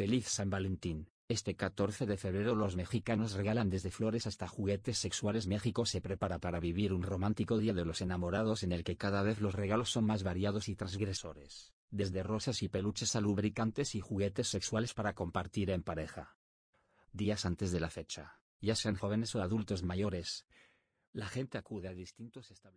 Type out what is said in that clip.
Feliz San Valentín. Este 14 de febrero los mexicanos regalan desde flores hasta juguetes sexuales. México se prepara para vivir un romántico día de los enamorados en el que cada vez los regalos son más variados y transgresores, desde rosas y peluches a lubricantes y juguetes sexuales para compartir en pareja. Días antes de la fecha, ya sean jóvenes o adultos mayores, la gente acude a distintos establecimientos.